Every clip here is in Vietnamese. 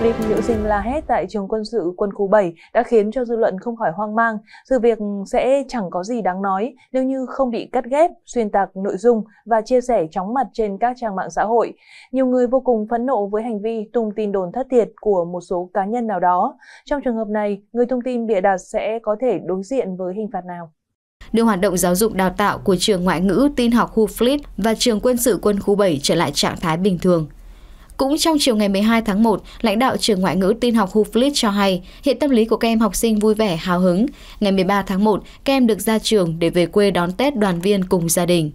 Clip nữ sinh la hét tại trường quân sự quân khu 7 đã khiến cho dư luận không khỏi hoang mang. Sự việc sẽ chẳng có gì đáng nói nếu như không bị cắt ghép, xuyên tạc nội dung và chia sẻ chóng mặt trên các trang mạng xã hội. Nhiều người vô cùng phẫn nộ với hành vi tung tin đồn thất thiệt của một số cá nhân nào đó. Trong trường hợp này, người thông tin bịa đặt sẽ có thể đối diện với hình phạt nào? đưa hoạt động giáo dục đào tạo của trường ngoại ngữ tin học khu Fleet và trường quân sự quân khu 7 trở lại trạng thái bình thường. Cũng trong chiều ngày 12 tháng 1, lãnh đạo trường ngoại ngữ tin học Huflit cho hay hiện tâm lý của các em học sinh vui vẻ, hào hứng. Ngày 13 tháng 1, các em được ra trường để về quê đón Tết đoàn viên cùng gia đình.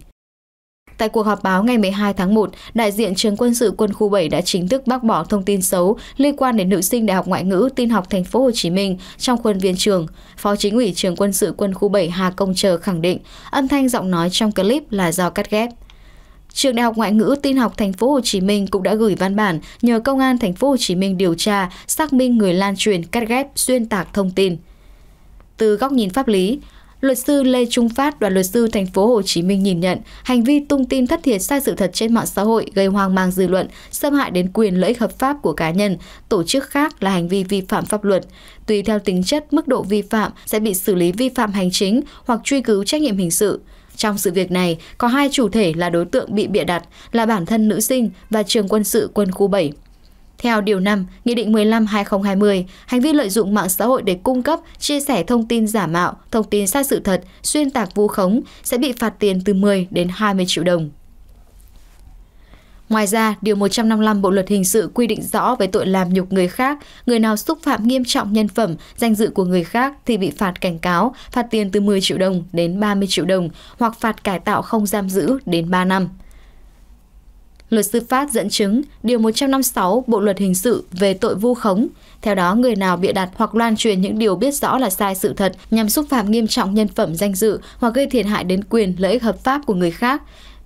Tại cuộc họp báo ngày 12 tháng 1, đại diện trường quân sự quân khu 7 đã chính thức bác bỏ thông tin xấu liên quan đến nữ sinh Đại học Ngoại ngữ tin học Thành phố Hồ Chí Minh trong khuôn viên trường. Phó chính ủy trường quân sự quân khu 7 Hà Công Trờ khẳng định, âm thanh giọng nói trong clip là do cắt ghép. Trường Đại học Ngoại ngữ Tin học Thành phố Hồ Chí Minh cũng đã gửi văn bản nhờ Công an Thành phố Hồ Chí Minh điều tra, xác minh người lan truyền cắt ghép xuyên tạc thông tin. Từ góc nhìn pháp lý, luật sư Lê Trung Phát, đoàn luật sư Thành phố Hồ Chí Minh nhìn nhận hành vi tung tin thất thiệt sai sự thật trên mạng xã hội gây hoang mang dư luận, xâm hại đến quyền lợi ích hợp pháp của cá nhân, tổ chức khác là hành vi vi phạm pháp luật. Tùy theo tính chất, mức độ vi phạm sẽ bị xử lý vi phạm hành chính hoặc truy cứu trách nhiệm hình sự. Trong sự việc này, có hai chủ thể là đối tượng bị bịa đặt là bản thân nữ sinh và trường quân sự quân khu 7. Theo Điều 5, Nghị định 15-2020, hành vi lợi dụng mạng xã hội để cung cấp, chia sẻ thông tin giả mạo, thông tin sai sự thật, xuyên tạc vu khống sẽ bị phạt tiền từ 10 đến 20 triệu đồng. Ngoài ra, Điều 155 Bộ Luật Hình sự quy định rõ về tội làm nhục người khác, người nào xúc phạm nghiêm trọng nhân phẩm, danh dự của người khác thì bị phạt cảnh cáo, phạt tiền từ 10 triệu đồng đến 30 triệu đồng hoặc phạt cải tạo không giam giữ đến 3 năm. Luật sư Phát dẫn chứng Điều 156 Bộ Luật Hình sự về tội vu khống. Theo đó, người nào bịa đặt hoặc loan truyền những điều biết rõ là sai sự thật nhằm xúc phạm nghiêm trọng nhân phẩm danh dự hoặc gây thiệt hại đến quyền lợi ích hợp pháp của người khác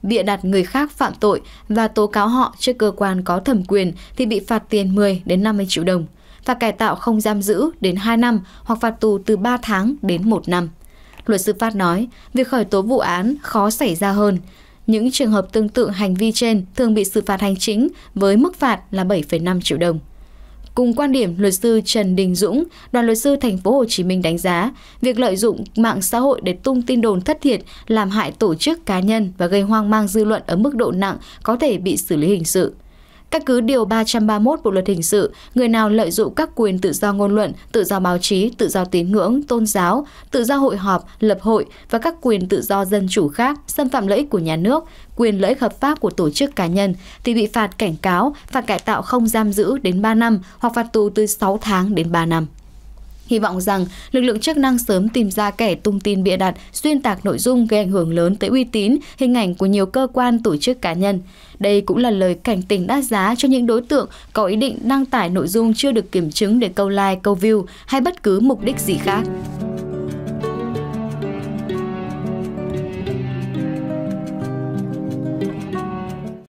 bịa đặt người khác phạm tội và tố cáo họ trước cơ quan có thẩm quyền thì bị phạt tiền 10 đến 50 triệu đồng, và cải tạo không giam giữ đến 2 năm hoặc phạt tù từ 3 tháng đến 1 năm. Luật sư Phát nói, việc khởi tố vụ án khó xảy ra hơn. Những trường hợp tương tự hành vi trên thường bị xử phạt hành chính với mức phạt là 7,5 triệu đồng. Cùng quan điểm, luật sư Trần Đình Dũng, đoàn luật sư thành phố Hồ Chí Minh đánh giá, việc lợi dụng mạng xã hội để tung tin đồn thất thiệt, làm hại tổ chức cá nhân và gây hoang mang dư luận ở mức độ nặng có thể bị xử lý hình sự. Các cứ điều 331 Bộ luật hình sự, người nào lợi dụng các quyền tự do ngôn luận, tự do báo chí, tự do tín ngưỡng, tôn giáo, tự do hội họp, lập hội và các quyền tự do dân chủ khác xâm phạm lợi ích của nhà nước, quyền lợi ích hợp pháp của tổ chức cá nhân thì bị phạt cảnh cáo, phạt cải tạo không giam giữ đến 3 năm hoặc phạt tù từ 6 tháng đến 3 năm. Hy vọng rằng lực lượng chức năng sớm tìm ra kẻ tung tin bịa đặt, xuyên tạc nội dung gây ảnh hưởng lớn tới uy tín, hình ảnh của nhiều cơ quan tổ chức cá nhân. Đây cũng là lời cảnh tỉnh đắt giá cho những đối tượng có ý định đăng tải nội dung chưa được kiểm chứng để câu like, câu view hay bất cứ mục đích gì khác.